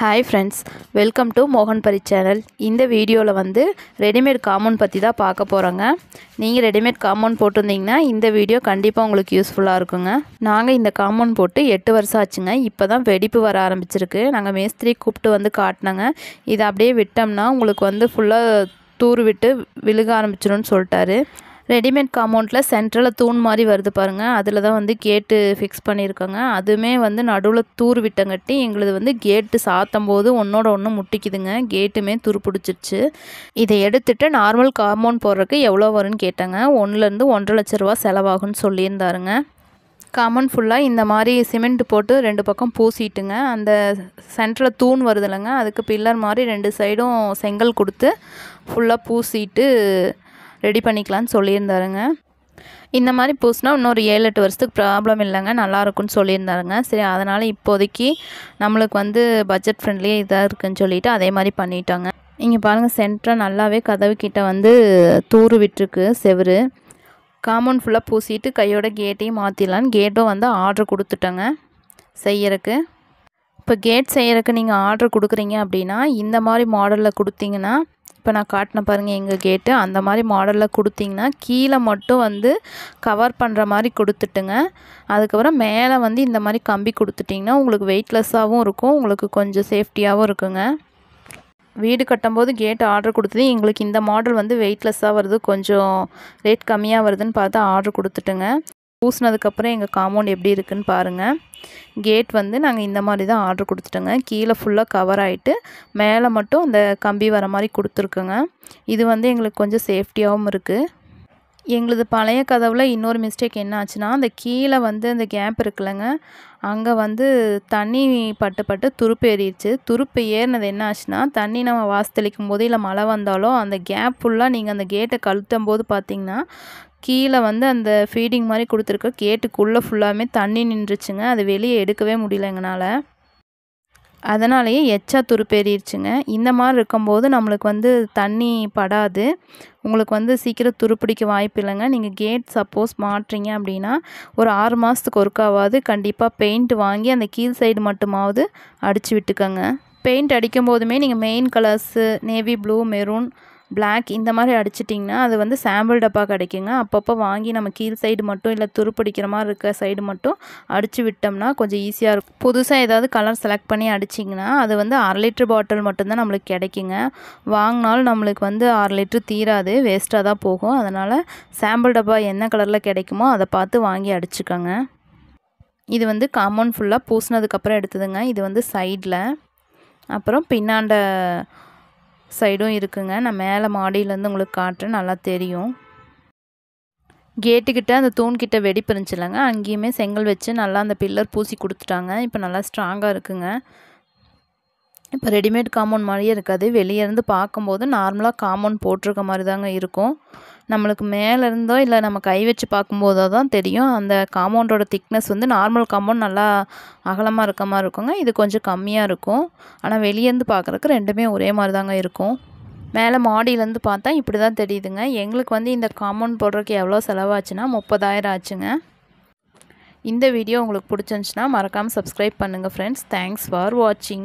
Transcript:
hi friends welcome to மோகன் பரி channel இந்த வீடியோவில் வந்து ரெடிமேட் காம்பவுண்ட் பற்றி தான் பார்க்க போகிறோங்க நீங்கள் ரெடிமேட் காம்பவுண்ட் போட்டிருந்தீங்கன்னா இந்த வீடியோ கண்டிப்பாக உங்களுக்கு யூஸ்ஃபுல்லாக இருக்குங்க நாங்கள் இந்த காம்பவுண்ட் போட்டு எட்டு வருஷம் ஆச்சுங்க இப்போ தான் வெடிப்பு வர ஆரம்பிச்சிருக்கு நாங்கள் மேஸ்திரி கூப்பிட்டு வந்து காட்டினாங்க இதை அப்படியே விட்டோம்னா உங்களுக்கு வந்து ஃபுல்லாக தூர் விட்டு விழுக ஆரம்பிச்சிடும்னு சொல்லிட்டாரு ரெடிமேட் காம்பவுண்டில் சென்ட்ரலில் தூண் மாதிரி வருது பாருங்கள் அதில் தான் வந்து கேட்டு ஃபிக்ஸ் பண்ணியிருக்காங்க அதுவுமே வந்து நடுவில் தூர் விட்டங்கட்டி எங்களுது வந்து கேட்டு சாத்தும் போது ஒன்றோட ஒன்று முட்டிக்குதுங்க கேட்டுமே துரு பிடிச்சிருச்சு இதை எடுத்துகிட்டு நார்மல் காம்பவுண்ட் போடுறதுக்கு எவ்வளோ வரும்னு கேட்டாங்க ஒன்றுலேருந்து ஒன்றரை லட்ச ரூபா செலவாகும்னு சொல்லியிருந்தாருங்க காமன் ஃபுல்லாக இந்த மாதிரி சிமெண்ட் போட்டு ரெண்டு பக்கம் பூசிட்டுங்க அந்த சென்டரில் தூண் வருதுலங்க அதுக்கு பில்லர் மாதிரி ரெண்டு சைடும் செங்கல் கொடுத்து ஃபுல்லாக பூசிட்டு ரெடி பண்ணிக்கலான்னு சொல்லியிருந்தாருங்க இந்த மாதிரி பூசினா இன்னொரு ஏழு எட்டு வருஷத்துக்கு ப்ராப்ளம் இல்லைங்க நல்லாயிருக்குன்னு சொல்லியிருந்தாருங்க சரி அதனால் இப்போதைக்கு நம்மளுக்கு வந்து பட்ஜெட் ஃப்ரெண்ட்லியே இதாக இருக்குதுன்னு சொல்லிவிட்டு அதே மாதிரி பண்ணிட்டாங்க இங்கே பாருங்கள் சென்டராக நல்லாவே கதவு கிட்டே வந்து தூறு விட்டுருக்கு செவரு காம்பவுண்ட் ஃபுல்லாக பூசிட்டு கையோட கேட்டையும் மாற்றிடலான்னு கேட்டும் வந்து ஆர்டர் கொடுத்துட்டேங்க செய்யறதுக்கு இப்போ கேட் செய்யறக்கு நீங்கள் ஆர்டர் கொடுக்குறீங்க அப்படின்னா இந்த மாதிரி மாடலில் கொடுத்தீங்கன்னா இப்போ நான் காட்டின பாருங்கள் எங்கள் கேட்டு அந்த மாதிரி மாடலில் கொடுத்தீங்கன்னா கீழே மட்டும் வந்து கவர் பண்ணுற மாதிரி கொடுத்துட்டுங்க அதுக்கப்புறம் மேலே வந்து இந்த மாதிரி கம்பி கொடுத்துட்டிங்கன்னா உங்களுக்கு வெயிட்லெஸ்ஸாகவும் இருக்கும் உங்களுக்கு கொஞ்சம் சேஃப்டியாகவும் இருக்குங்க வீடு கட்டும்போது கேட் ஆர்டர் கொடுத்தது எங்களுக்கு இந்த மாடல் வந்து வெயிட்லெஸ்ஸாக வருது கொஞ்சம் ரேட் கம்மியாக வருதுன்னு பார்த்து ஆர்டர் கொடுத்துட்டுங்க பூசினதுக்கப்புறம் எங்கள் காம்பவுண்ட் எப்படி இருக்குதுன்னு பாருங்கள் கேட் வந்து நாங்கள் இந்த மாதிரி தான் ஆர்டர் கொடுத்துட்டோங்க கீழே ஃபுல்லாக கவர் ஆகிட்டு மேலே மட்டும் அந்த கம்பி வர மாதிரி கொடுத்துருக்குங்க இது வந்து எங்களுக்கு கொஞ்சம் சேஃப்டியாகவும் இருக்குது எங்களது பழைய கதவில் இன்னொரு மிஸ்டேக் என்ன ஆச்சுன்னா அந்த கீழே வந்து அந்த கேப் இருக்குல்லங்க அங்கே வந்து தண்ணி பட்டு பட்டு துருப்பு ஏறிடுச்சு துருப்பு ஏறினது என்ன ஆச்சுன்னா தண்ணி நம்ம வாசு தெளிக்கும் போது இல்லை மழை வந்தாலும் அந்த கேப் ஃபுல்லாக நீங்கள் அந்த கேட்டை கழுத்தும் போது பார்த்தீங்கன்னா கீழே வந்து அந்த ஃபீடிங் மாதிரி கொடுத்துருக்க கேட்டுக்குள்ளே ஃபுல்லாமே தண்ணி நின்றுச்சுங்க அது வெளியே எடுக்கவே முடியல எங்களால் அதனாலேயே எச்சா துருப்பேறிடுச்சுங்க இந்த மாதிரி இருக்கும்போது நம்மளுக்கு வந்து தண்ணி படாது உங்களுக்கு வந்து சீக்கிரம் துருப்பிடிக்க வாய்ப்பு இல்லைங்க நீங்கள் கேட் சப்போஸ் மாட்டுறீங்க அப்படின்னா ஒரு ஆறு மாதத்துக்கு ஒருக்காவது கண்டிப்பாக பெயிண்ட் வாங்கி அந்த கீழ் சைடு மட்டுமாவது அடித்து விட்டுக்கோங்க பெயிண்ட் அடிக்கும் போதுமே நீங்கள் main colours navy blue maroon black இந்த மாதிரி அடிச்சிட்டிங்கன்னா அது வந்து சாம்பிள் டப்பா கிடைக்குங்க அப்பப்போ வாங்கி நம்ம கீழ் சைடு மட்டும் இல்லை துருப்பிடிக்கிற மாதிரி இருக்க சைடு மட்டும் அடித்து விட்டோம்னா கொஞ்சம் ஈஸியாக இருக்கும் புதுசாக ஏதாவது கலர் செலக்ட் பண்ணி அடிச்சிங்கன்னா அது வந்து அரை லிட்ரு பாட்டில் மட்டும்தான் நம்மளுக்கு கிடைக்குங்க வாங்கினாலும் நம்மளுக்கு வந்து அரை லிட்ரு தீராது வேஸ்ட்டாக தான் போகும் அதனால் சாம்பிள் டப்பா என்ன கலரில் கிடைக்குமோ அதை பார்த்து வாங்கி அடிச்சுக்கோங்க இது வந்து காம்பவுண்ட் ஃபுல்லாக பூசினதுக்கப்புறம் எடுத்ததுங்க இது வந்து சைடில் அப்புறம் பின்னாண்ட சைடும் இருக்குங்க நான் மேலே மாடியிலேருந்து உங்களுக்கு காட்டுறேன் நல்லா தெரியும் கேட்டுக்கிட்ட அந்த தூண்கிட்ட வெடிப்பு இருந்துச்சுலங்க அங்கேயுமே செங்கல் வச்சு நல்லா அந்த பில்லர் பூசி கொடுத்துட்டாங்க இப்போ நல்லா ஸ்ட்ராங்காக இருக்குங்க இப்போ ரெடிமேட் காம்பவுண்ட் மாதிரியே இருக்காது வெளியேருந்து பார்க்கும்போது நார்மலாக காம்பவுண்ட் போட்டிருக்க மாதிரி தாங்க இருக்கும் நம்மளுக்கு மேலேருந்தோ இல்லை நம்ம கை வச்சு பார்க்கும்போதோ தான் தெரியும் அந்த காம்பவுண்டோட திக்னஸ் வந்து நார்மல் காம்பவுண்ட் நல்லா அகலமாக இருக்க மாதிரி இருக்குங்க இது கொஞ்சம் கம்மியாக இருக்கும் ஆனால் வெளியேருந்து பார்க்குறக்கு ரெண்டுமே ஒரே மாதிரி தாங்க இருக்கும் மேலே மாடியிலேருந்து பார்த்தா இப்படி தான் தெரியுதுங்க எங்களுக்கு வந்து இந்த காம்பவுண்ட் போடுறதுக்கு எவ்வளோ செலவாச்சுன்னா முப்பதாயிரம் ஆச்சுங்க இந்த வீடியோ உங்களுக்கு பிடிச்சிருந்துச்சுன்னா மறக்காமல் சப்ஸ்கிரைப் பண்ணுங்கள் ஃப்ரெண்ட்ஸ் தேங்க்ஸ் ஃபார் வாட்சிங்